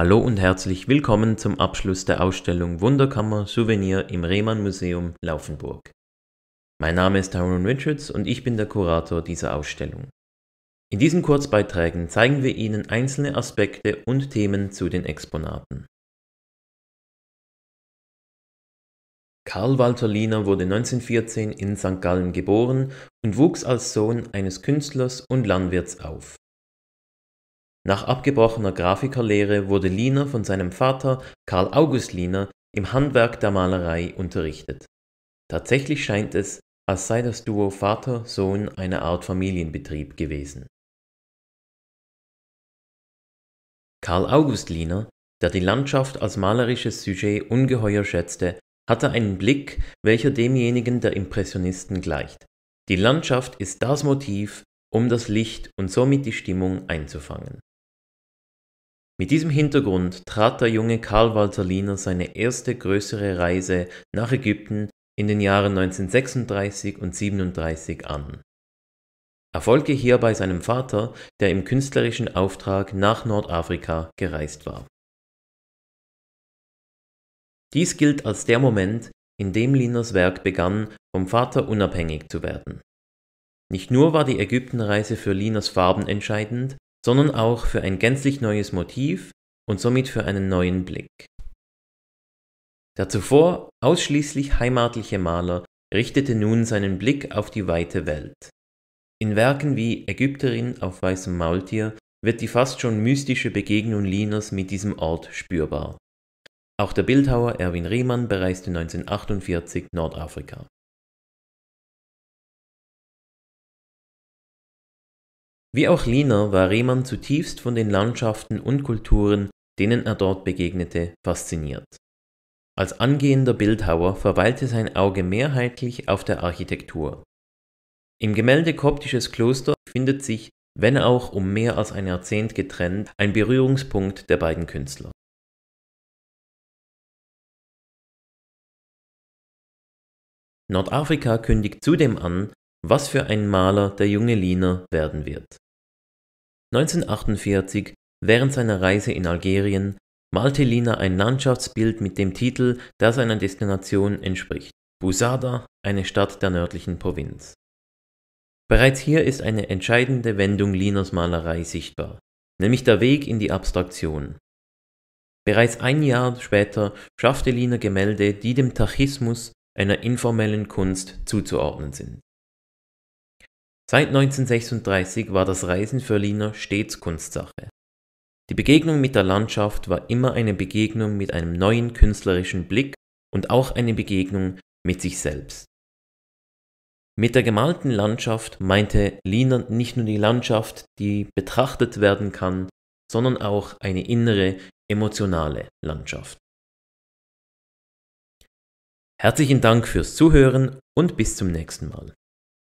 Hallo und herzlich willkommen zum Abschluss der Ausstellung Wunderkammer Souvenir im Rehmann Museum Laufenburg. Mein Name ist Tyrone Richards und ich bin der Kurator dieser Ausstellung. In diesen Kurzbeiträgen zeigen wir Ihnen einzelne Aspekte und Themen zu den Exponaten. Karl Walter Liener wurde 1914 in St. Gallen geboren und wuchs als Sohn eines Künstlers und Landwirts auf. Nach abgebrochener Grafikerlehre wurde Liener von seinem Vater Karl August Liener im Handwerk der Malerei unterrichtet. Tatsächlich scheint es, als sei das Duo Vater-Sohn eine Art Familienbetrieb gewesen. Karl August Liener, der die Landschaft als malerisches Sujet ungeheuer schätzte, hatte einen Blick, welcher demjenigen der Impressionisten gleicht. Die Landschaft ist das Motiv, um das Licht und somit die Stimmung einzufangen. Mit diesem Hintergrund trat der junge Karl Walter Liener seine erste größere Reise nach Ägypten in den Jahren 1936 und 37 an. Er folgte hierbei seinem Vater, der im künstlerischen Auftrag nach Nordafrika gereist war. Dies gilt als der Moment, in dem Lieners Werk begann, vom Vater unabhängig zu werden. Nicht nur war die Ägyptenreise für Lieners Farben entscheidend, sondern auch für ein gänzlich neues Motiv und somit für einen neuen Blick. Der zuvor ausschließlich heimatliche Maler richtete nun seinen Blick auf die weite Welt. In Werken wie Ägypterin auf weißem Maultier wird die fast schon mystische Begegnung Linas mit diesem Ort spürbar. Auch der Bildhauer Erwin Riemann bereiste 1948 Nordafrika Wie auch Lina war Rehmann zutiefst von den Landschaften und Kulturen, denen er dort begegnete, fasziniert. Als angehender Bildhauer verweilte sein Auge mehrheitlich auf der Architektur. Im Gemälde Koptisches Kloster findet sich, wenn auch um mehr als ein Jahrzehnt getrennt, ein Berührungspunkt der beiden Künstler. Nordafrika kündigt zudem an, was für ein Maler der junge Lina werden wird. 1948, während seiner Reise in Algerien, malte Lina ein Landschaftsbild mit dem Titel, das seiner Destination entspricht: Busada, eine Stadt der nördlichen Provinz. Bereits hier ist eine entscheidende Wendung Linas Malerei sichtbar, nämlich der Weg in die Abstraktion. Bereits ein Jahr später schaffte Lina Gemälde, die dem Tachismus, einer informellen Kunst, zuzuordnen sind Seit 1936 war das Reisen für Lina stets Kunstsache. Die Begegnung mit der Landschaft war immer eine Begegnung mit einem neuen künstlerischen Blick und auch eine Begegnung mit sich selbst. Mit der gemalten Landschaft meinte Lina nicht nur die Landschaft, die betrachtet werden kann, sondern auch eine innere, emotionale Landschaft. Herzlichen Dank fürs Zuhören und bis zum nächsten Mal.